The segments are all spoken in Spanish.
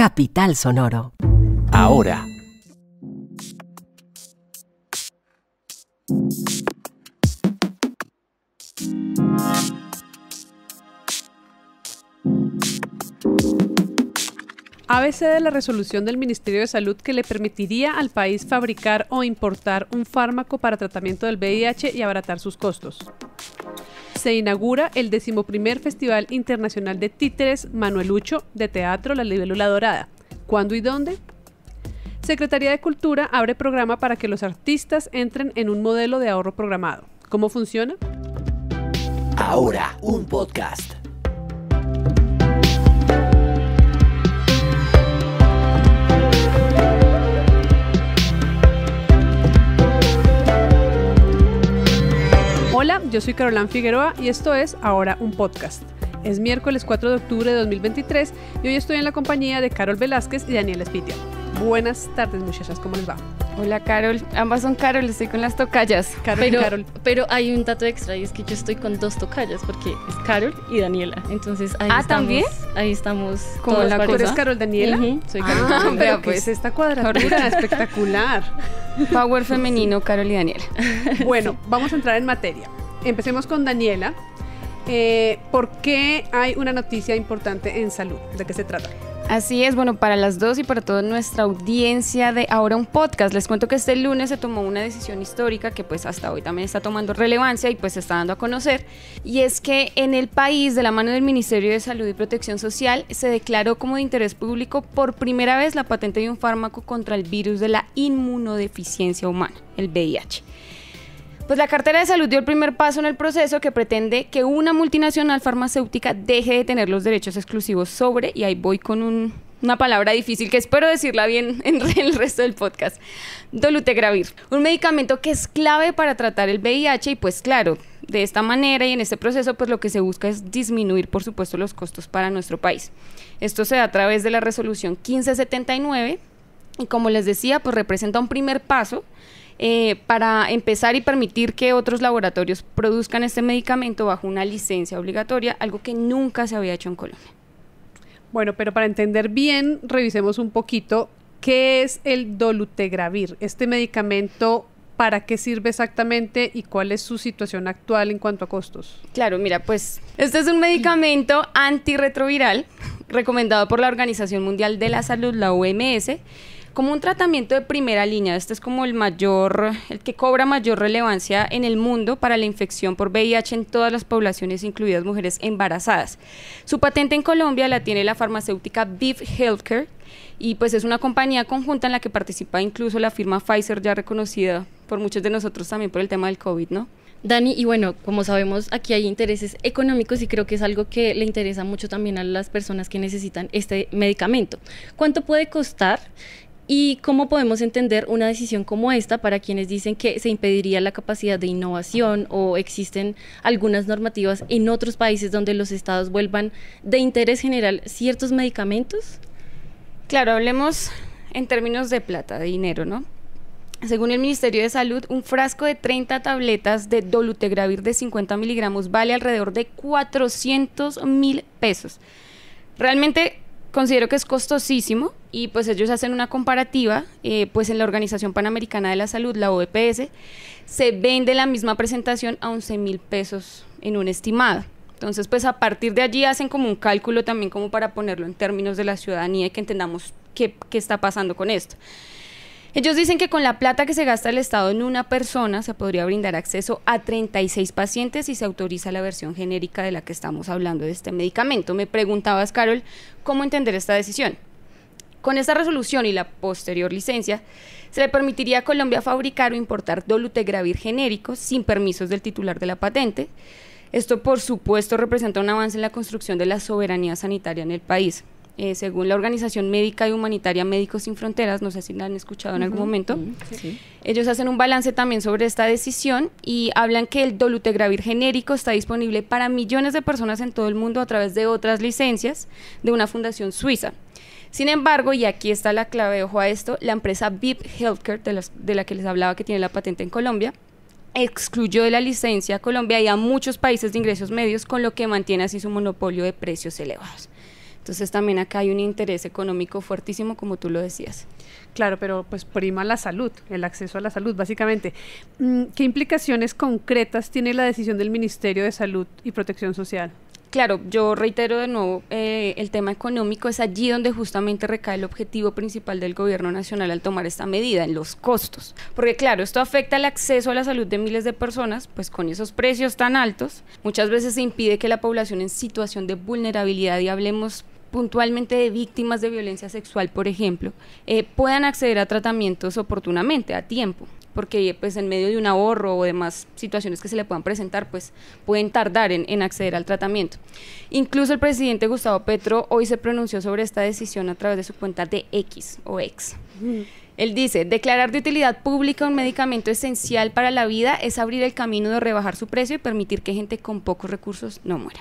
Capital Sonoro. Ahora. ABC de la resolución del Ministerio de Salud que le permitiría al país fabricar o importar un fármaco para tratamiento del VIH y abaratar sus costos se inaugura el decimoprimer Festival Internacional de Títeres Manuelucho de Teatro La Libélula Dorada. ¿Cuándo y dónde? Secretaría de Cultura abre programa para que los artistas entren en un modelo de ahorro programado. ¿Cómo funciona? Ahora, un podcast Hola, yo soy Carolán Figueroa y esto es Ahora un podcast. Es miércoles 4 de octubre de 2023 y hoy estoy en la compañía de Carol Velázquez y Daniela Espitia. Buenas tardes muchachas, ¿cómo les va? Hola Carol, ambas son Carol, estoy con las tocallas. Carol, pero, Carol. pero hay un dato extra y es que yo estoy con dos tocallas porque es Carol y Daniela. Entonces ahí ah, ¿también? Ahí estamos. como la cosa? ¿Eres Carol Daniela? soy Carol. Ah, pero pues es pues. esta cuadratura espectacular. Power femenino, Carol y Daniela. Bueno, vamos a entrar en materia. Empecemos con Daniela. Eh, ¿Por qué hay una noticia importante en salud? ¿De qué se trata? Así es, bueno, para las dos y para toda nuestra audiencia de Ahora un Podcast, les cuento que este lunes se tomó una decisión histórica que pues hasta hoy también está tomando relevancia y pues se está dando a conocer, y es que en el país, de la mano del Ministerio de Salud y Protección Social, se declaró como de interés público por primera vez la patente de un fármaco contra el virus de la inmunodeficiencia humana, el VIH. Pues la cartera de salud dio el primer paso en el proceso que pretende que una multinacional farmacéutica deje de tener los derechos exclusivos sobre, y ahí voy con una palabra difícil que espero decirla bien en el resto del podcast, dolutegravir, un medicamento que es clave para tratar el VIH y pues claro, de esta manera y en este proceso pues lo que se busca es disminuir por supuesto los costos para nuestro país. Esto se da a través de la resolución 1579 y como les decía pues representa un primer paso eh, para empezar y permitir que otros laboratorios produzcan este medicamento bajo una licencia obligatoria, algo que nunca se había hecho en Colombia. Bueno, pero para entender bien, revisemos un poquito qué es el dolutegravir, este medicamento ¿para qué sirve exactamente y cuál es su situación actual en cuanto a costos? Claro, mira, pues este es un medicamento antirretroviral recomendado por la Organización Mundial de la Salud, la OMS, como un tratamiento de primera línea. Este es como el mayor, el que cobra mayor relevancia en el mundo para la infección por VIH en todas las poblaciones, incluidas mujeres embarazadas. Su patente en Colombia la tiene la farmacéutica Biv Healthcare y pues es una compañía conjunta en la que participa incluso la firma Pfizer ya reconocida por muchos de nosotros también por el tema del COVID, ¿no? Dani, y bueno, como sabemos, aquí hay intereses económicos y creo que es algo que le interesa mucho también a las personas que necesitan este medicamento. ¿Cuánto puede costar ¿Y cómo podemos entender una decisión como esta para quienes dicen que se impediría la capacidad de innovación o existen algunas normativas en otros países donde los estados vuelvan de interés general ciertos medicamentos? Claro, hablemos en términos de plata, de dinero, ¿no? Según el Ministerio de Salud, un frasco de 30 tabletas de dolutegravir de 50 miligramos vale alrededor de 400 mil pesos. Realmente considero que es costosísimo y pues ellos hacen una comparativa, eh, pues en la Organización Panamericana de la Salud, la OEPS, se vende la misma presentación a 11 mil pesos en un estimado. Entonces, pues a partir de allí hacen como un cálculo también como para ponerlo en términos de la ciudadanía y que entendamos qué, qué está pasando con esto. Ellos dicen que con la plata que se gasta el Estado en una persona se podría brindar acceso a 36 pacientes y se autoriza la versión genérica de la que estamos hablando de este medicamento. Me preguntabas, Carol, ¿cómo entender esta decisión? Con esta resolución y la posterior licencia, se le permitiría a Colombia fabricar o importar dolutegravir genérico sin permisos del titular de la patente. Esto, por supuesto, representa un avance en la construcción de la soberanía sanitaria en el país. Eh, según la Organización Médica y Humanitaria Médicos Sin Fronteras, no sé si la han escuchado en algún momento, mm, ellos hacen un balance también sobre esta decisión y hablan que el dolutegravir genérico está disponible para millones de personas en todo el mundo a través de otras licencias de una fundación suiza. Sin embargo, y aquí está la clave, ojo a esto, la empresa VIP Healthcare, de la que les hablaba que tiene la patente en Colombia, excluyó de la licencia a Colombia y a muchos países de ingresos medios, con lo que mantiene así su monopolio de precios elevados. Entonces también acá hay un interés económico fuertísimo, como tú lo decías. Claro, pero pues prima la salud, el acceso a la salud, básicamente. Mm, ¿Qué implicaciones concretas tiene la decisión del Ministerio de Salud y Protección Social? Claro, yo reitero de nuevo, eh, el tema económico es allí donde justamente recae el objetivo principal del gobierno nacional al tomar esta medida, en los costos. Porque claro, esto afecta el acceso a la salud de miles de personas, pues con esos precios tan altos, muchas veces se impide que la población en situación de vulnerabilidad, y hablemos puntualmente de víctimas de violencia sexual, por ejemplo, eh, puedan acceder a tratamientos oportunamente, a tiempo, porque pues en medio de un ahorro o demás situaciones que se le puedan presentar, pues pueden tardar en, acceder al tratamiento. Incluso el presidente Gustavo Petro hoy se pronunció sobre esta decisión a través de su cuenta de X o X. Él dice, declarar de utilidad pública un medicamento esencial para la vida es abrir el camino de rebajar su precio y permitir que gente con pocos recursos no muera.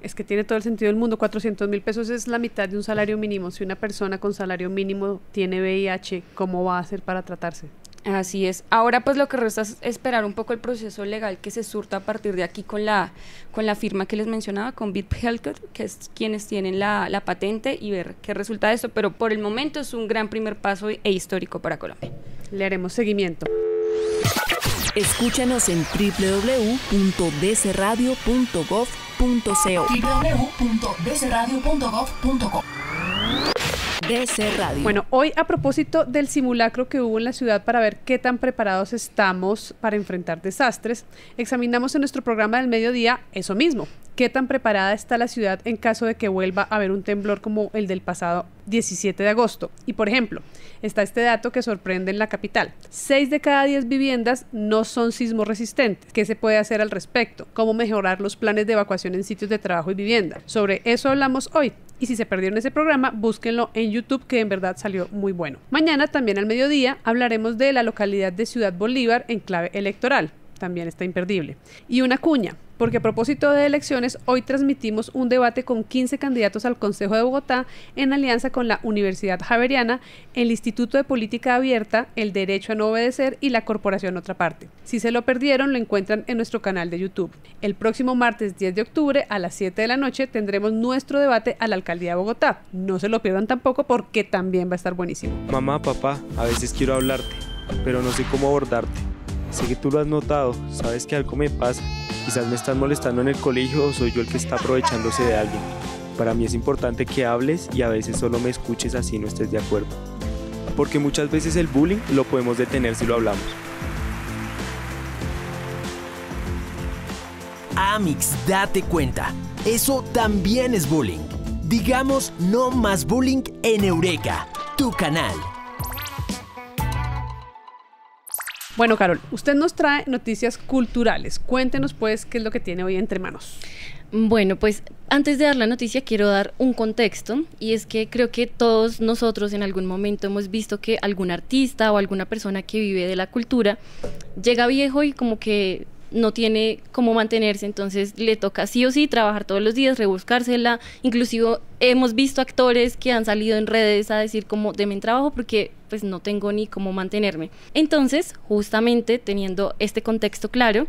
Es que tiene todo el sentido del mundo. 400 mil pesos es la mitad de un salario mínimo. Si una persona con salario mínimo tiene VIH, ¿cómo va a hacer para tratarse? Así es. Ahora pues lo que resta es esperar un poco el proceso legal que se surta a partir de aquí con la, con la firma que les mencionaba, con Bit Healthcare, que es quienes tienen la, patente y ver qué resulta de esto. Pero por el momento es un gran primer paso e histórico para Colombia. Le haremos seguimiento. Escúchanos en www.bcradio.gov www.bcradio.gov.co bueno, hoy a propósito del simulacro que hubo en la ciudad para ver qué tan preparados estamos para enfrentar desastres, examinamos en nuestro programa del mediodía eso mismo, qué tan preparada está la ciudad en caso de que vuelva a haber un temblor como el del pasado 17 de agosto. Y por ejemplo, está este dato que sorprende en la capital. 6 de cada 10 viviendas no son sismo resistentes. ¿Qué se puede hacer al respecto? ¿Cómo mejorar los planes de evacuación en sitios de trabajo y vivienda? Sobre eso hablamos hoy y si se perdieron ese programa, búsquenlo en YouTube que en verdad salió muy bueno. Mañana también al mediodía hablaremos de la localidad de Ciudad Bolívar en clave electoral, también está imperdible. Y una cuña, porque a propósito de elecciones, hoy transmitimos un debate con 15 candidatos al Consejo de Bogotá en alianza con la Universidad Javeriana, el Instituto de Política Abierta, el Derecho a No Obedecer y la Corporación Otra Parte. Si se lo perdieron, lo encuentran en nuestro canal de YouTube. El próximo martes 10 de octubre a las 7 de la noche tendremos nuestro debate a la Alcaldía de Bogotá. No se lo pierdan tampoco porque también va a estar buenísimo. Mamá, papá, a veces quiero hablarte, pero no sé cómo abordarte. Sé que tú lo has notado, sabes que algo me pasa Quizás me estás molestando en el colegio o soy yo el que está aprovechándose de alguien. Para mí es importante que hables y a veces solo me escuches así no estés de acuerdo. Porque muchas veces el bullying lo podemos detener si lo hablamos. Amix, date cuenta. Eso también es bullying. Digamos no más bullying en Eureka, tu canal. Bueno, Carol, usted nos trae noticias culturales. Cuéntenos, pues, qué es lo que tiene hoy entre manos. Bueno, pues antes de dar la noticia quiero dar un contexto y es que creo que todos nosotros en algún momento hemos visto que algún artista o alguna persona que vive de la cultura llega viejo y como que no tiene cómo mantenerse, entonces le toca sí o sí trabajar todos los días, rebuscársela. Inclusive hemos visto actores que han salido en redes a decir como deme trabajo porque pues no tengo ni cómo mantenerme. Entonces, justamente teniendo este contexto claro,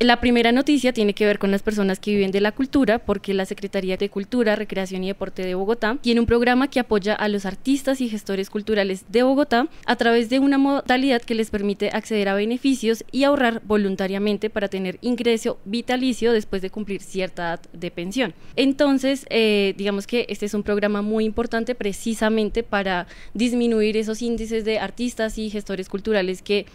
la primera noticia tiene que ver con las personas que viven de la cultura, porque la Secretaría de Cultura, Recreación y Deporte de Bogotá tiene un programa que apoya a los artistas y gestores culturales de Bogotá a través de una modalidad que les permite acceder a beneficios y ahorrar voluntariamente para tener ingreso vitalicio después de cumplir cierta edad de pensión. Entonces, eh, digamos que este es un programa muy importante precisamente para disminuir esos índices de artistas y gestores culturales que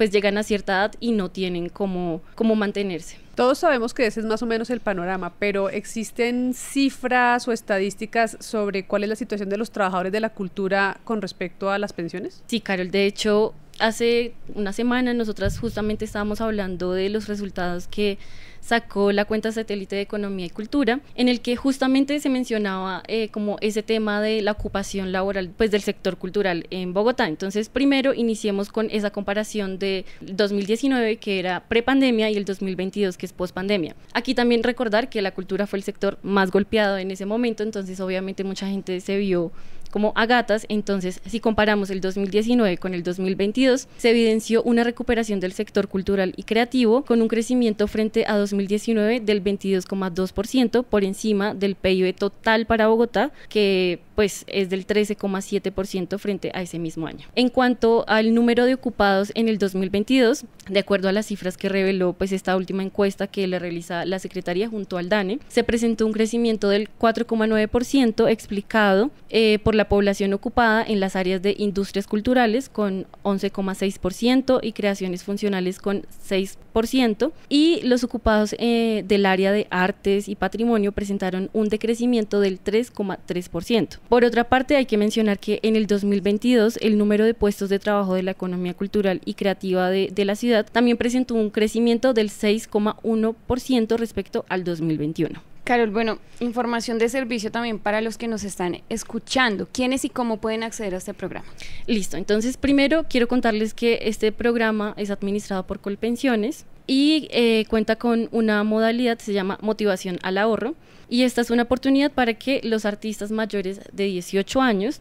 pues llegan a cierta edad y no tienen cómo, cómo mantenerse. Todos sabemos que ese es más o menos el panorama, pero ¿existen cifras o estadísticas sobre cuál es la situación de los trabajadores de la cultura con respecto a las pensiones? Sí, Carol, de hecho, hace una semana nosotras justamente estábamos hablando de los resultados que sacó la cuenta satélite de Economía y Cultura, en el que justamente se mencionaba eh, como ese tema de la ocupación laboral pues del sector cultural en Bogotá. Entonces, primero iniciemos con esa comparación de 2019 que era prepandemia y el 2022 que es pospandemia. Aquí también recordar que la cultura fue el sector más golpeado en ese momento, entonces obviamente mucha gente se vio como a gatas, entonces si comparamos el 2019 con el 2022, se evidenció una recuperación del sector cultural y creativo con un crecimiento frente a dos 2019 del 22,2% por encima del PIB total para Bogotá, que pues es del 13,7% frente a ese mismo año. En cuanto al número de ocupados en el 2022, de acuerdo a las cifras que reveló pues esta última encuesta que le realiza la Secretaría junto al DANE, se presentó un crecimiento del 4,9% explicado eh, por la población ocupada en las áreas de industrias culturales con 11,6% y creaciones funcionales con 6% y los ocupados eh, del área de artes y patrimonio presentaron un decrecimiento del 3,3%. Por otra parte, hay que mencionar que en el 2022 el número de puestos de trabajo de la economía cultural y creativa de, la ciudad también presentó un crecimiento del 6,1% respecto al 2021. Carol, bueno, información de servicio también para los que nos están escuchando. ¿Quiénes y cómo pueden acceder a este programa? Listo, entonces primero quiero contarles que este programa es administrado por Colpensiones y eh, cuenta con una modalidad que se llama motivación al ahorro y esta es una oportunidad para que los artistas mayores de 18 años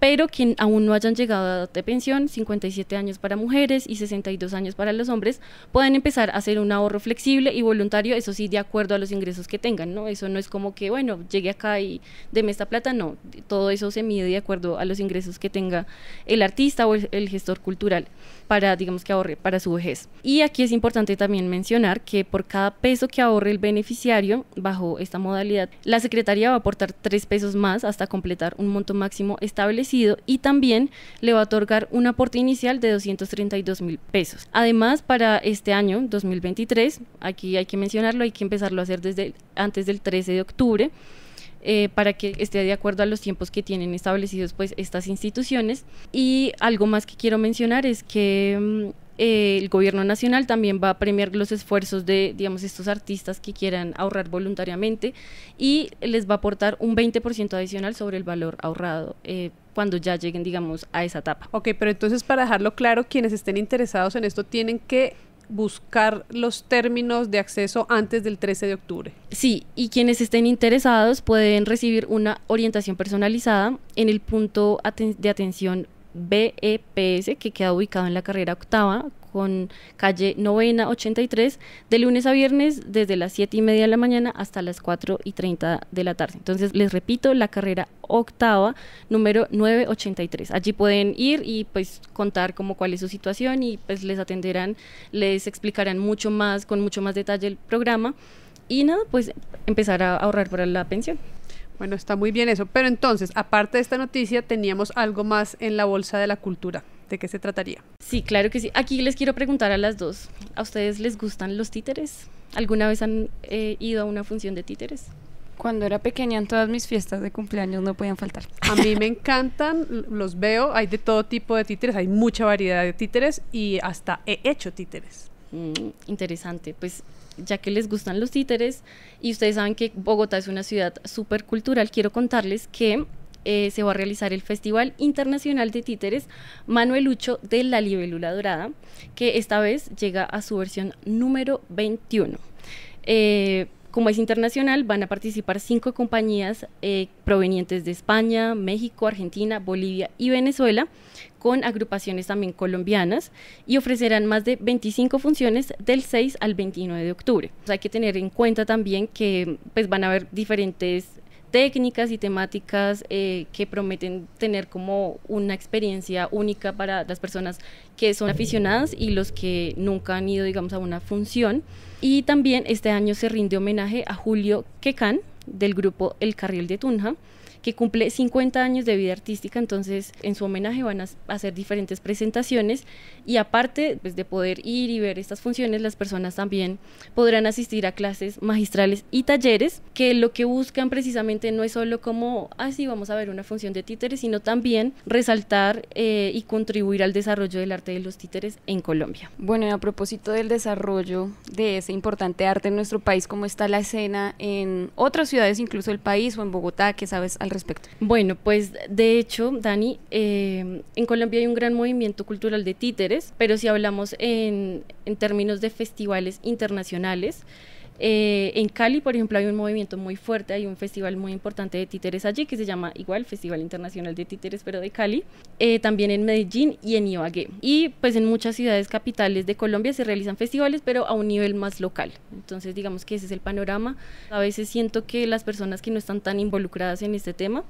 pero que aún no hayan llegado a edad de pensión, 57 años para mujeres y 62 años para los hombres, puedan empezar a hacer un ahorro flexible y voluntario, eso sí, de acuerdo a los ingresos que tengan, ¿no? Eso no es como que, bueno, llegué acá y deme esta plata, no, todo eso se mide de acuerdo a los ingresos que tenga el artista o el gestor cultural para, digamos, que ahorre para su vejez. Y aquí es importante también mencionar que por cada peso que ahorre el beneficiario bajo esta modalidad, la secretaría va a aportar tres pesos más hasta completar un monto máximo establecido y también le va a otorgar un aporte inicial de 232 mil pesos. Además, para este año 2023, aquí hay que mencionarlo, hay que empezarlo a hacer desde antes del 13 de octubre, eh, para que esté de acuerdo a los tiempos que tienen establecidos pues estas instituciones. Y algo más que quiero mencionar es que mm, eh, el gobierno nacional también va a premiar los esfuerzos de, digamos, estos artistas que quieran ahorrar voluntariamente y les va a aportar un 20% adicional sobre el valor ahorrado. Eh, cuando ya lleguen, digamos, a esa etapa. Ok, pero entonces para dejarlo claro, quienes estén interesados en esto tienen que buscar los términos de acceso antes del 13 de octubre. Sí, y quienes estén interesados pueden recibir una orientación personalizada en el punto de atención BEPS, que queda ubicado en la carrera octava con calle novena 83 de lunes a viernes desde las 7 y media de la mañana hasta las 4 y 30 de la tarde. Entonces les repito, la carrera octava número 983. Allí pueden ir y pues contar como cuál es su situación y pues les atenderán, les explicarán mucho más, con mucho más detalle el programa y nada, pues empezar a ahorrar para la pensión. Bueno, está muy bien eso. Pero entonces, aparte de esta noticia, teníamos algo más en la bolsa de la cultura. ¿De qué se trataría? Sí, claro que sí. Aquí les quiero preguntar a las dos. ¿A ustedes les gustan los títeres? ¿Alguna vez han eh, ido a una función de títeres? Cuando era pequeña en todas mis fiestas de cumpleaños no podían faltar. A mí me encantan, los veo, hay de todo tipo de títeres, hay mucha variedad de títeres y hasta he hecho títeres. Mm, interesante, pues ya que les gustan los títeres y ustedes saben que Bogotá es una ciudad súper cultural, quiero contarles que eh, se va a realizar el Festival Internacional de Títeres Manuelucho de la Libélula Dorada, que esta vez llega a su versión número 21. Eh, como es internacional, van a participar cinco compañías eh, provenientes de España, México, Argentina, Bolivia y Venezuela, con agrupaciones también colombianas y ofrecerán más de 25 funciones del 6 al 29 de octubre. Pues hay que tener en cuenta también que pues, van a haber diferentes técnicas y temáticas eh, que prometen tener como una experiencia única para las personas que son aficionadas y los que nunca han ido, digamos, a una función. Y también este año se rinde homenaje a Julio Quecan, del grupo El Carril de Tunja, que cumple 50 años de vida artística, entonces en su homenaje van a hacer diferentes presentaciones y aparte pues, de poder ir y ver estas funciones, las personas también podrán asistir a clases magistrales y talleres que lo que buscan precisamente no es solo como así vamos a ver una función de títeres, sino también resaltar eh, y contribuir al desarrollo del arte de los títeres en Colombia. Bueno, y a propósito del desarrollo de ese importante arte en nuestro país, ¿cómo está la escena en otras ciudades, incluso el país o en Bogotá, que sabes respecto? Bueno, pues de hecho, Dani, eh, en Colombia hay un gran movimiento cultural de títeres, pero si hablamos en, en términos de festivales internacionales, eh, en Cali, por ejemplo, hay un movimiento muy fuerte, hay un festival muy importante de títeres allí que se llama igual Festival Internacional de Títeres, pero de Cali. Eh, también en Medellín y en Ibagué. Y pues en muchas ciudades capitales de Colombia se realizan festivales, pero a un nivel más local. Entonces, digamos que ese es el panorama. A veces siento que las personas que no están tan involucradas en este tema,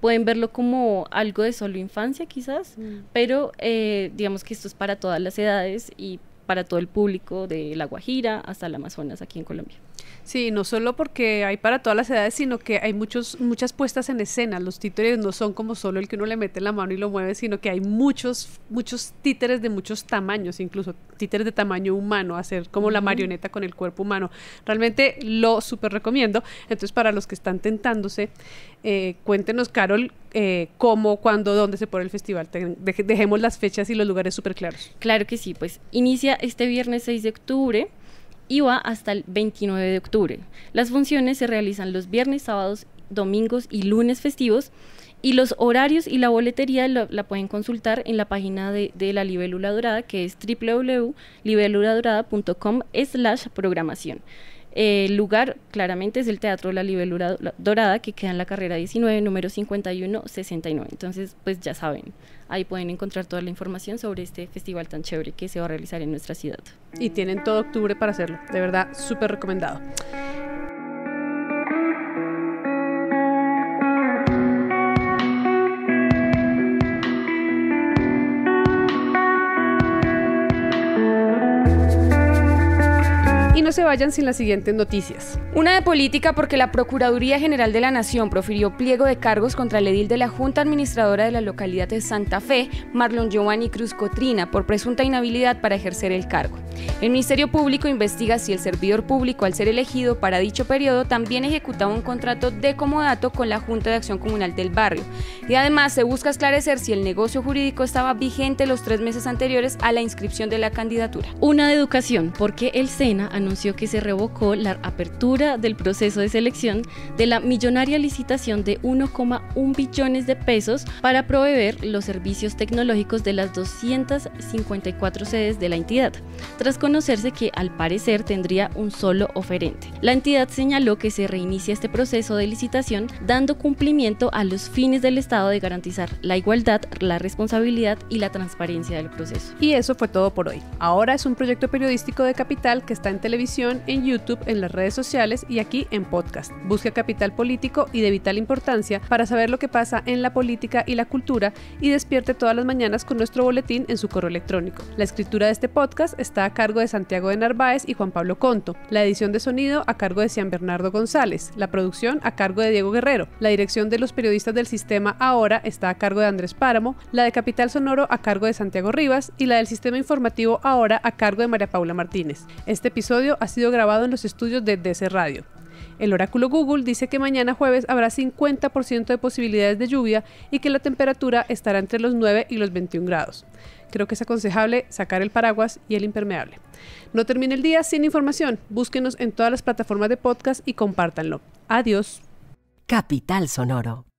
pueden verlo como algo de solo infancia quizás, mm. pero eh, digamos que esto es para todas las edades y para todo el público de La Guajira hasta el Amazonas aquí en Colombia. Sí, no solo porque hay para todas las edades, sino que hay muchos, muchas puestas en escena. Los títeres no son como solo el que uno le mete la mano y lo mueve, sino que hay muchos, muchos títeres de muchos tamaños, incluso títeres de tamaño humano, hacer como la marioneta con el cuerpo humano. Realmente lo súper recomiendo. Entonces, para los que están tentándose, eh, cuéntenos, Carol, eh, cómo, cuándo, dónde se pone el festival. dejemos las fechas y los lugares súper claros. Claro que sí, pues inicia este viernes 6 de octubre y va hasta el 29 de octubre. Las funciones se realizan los viernes, sábados, domingos y lunes festivos y los horarios y la boletería la, pueden consultar en la página de, la Libélula Dorada que es www.libeluladorada.com slash programación. Eh, el lugar claramente es el Teatro La Libelura Dorada que queda en la carrera 19, número 5169. Entonces, pues ya saben, ahí pueden encontrar toda la información sobre este festival tan chévere que se va a realizar en nuestra ciudad. Y tienen todo octubre para hacerlo, de verdad, súper recomendado. se vayan sin las siguientes noticias. Una de política porque la Procuraduría General de la Nación profirió pliego de cargos contra el edil de la Junta Administradora de la localidad de Santa Fe, Marlon Giovanni Cruz Cotrina, por presunta inhabilidad para ejercer el cargo. El Ministerio Público investiga si el servidor público, al ser elegido para dicho periodo, también ejecutaba un contrato de comodato con la Junta de Acción Comunal del barrio. Y además se busca esclarecer si el negocio jurídico estaba vigente los tres meses anteriores a la inscripción de la candidatura. Una de educación, porque el SENA anunció que se revocó la apertura del proceso de selección de la millonaria licitación de 1,1 billones de pesos para proveer los servicios tecnológicos de las 254 sedes de la entidad tras conocerse que al parecer tendría un solo oferente. La entidad señaló que se reinicia este proceso de licitación dando cumplimiento a los fines del Estado de garantizar la igualdad, la responsabilidad y la transparencia del proceso. Y eso fue todo por hoy. Ahora es un proyecto periodístico de Capital que está en televisión, en YouTube, en las redes sociales y aquí en podcast. Busca Capital Político y de vital importancia para saber lo que pasa en la política y la cultura y despierte todas las mañanas con nuestro boletín en su correo electrónico. La escritura de este podcast está cargo de Santiago de Narváez y Juan Pablo Conto, la edición de sonido a cargo de San Bernardo González, la producción a cargo de Diego Guerrero, la dirección de los periodistas del sistema Ahora está a cargo de Andrés Páramo, la de Capital Sonoro a cargo de Santiago Rivas y la del sistema informativo Ahora a cargo de María Paula Martínez. Este episodio ha sido grabado en los estudios de DC Radio. El oráculo Google dice que mañana jueves habrá 50% de posibilidades de lluvia y que la temperatura estará entre los 9 y los 21 grados creo que es aconsejable sacar el paraguas y el impermeable. No termine el día sin información. Búsquenos en todas las plataformas de podcast y compártanlo. Adiós. Capital Sonoro.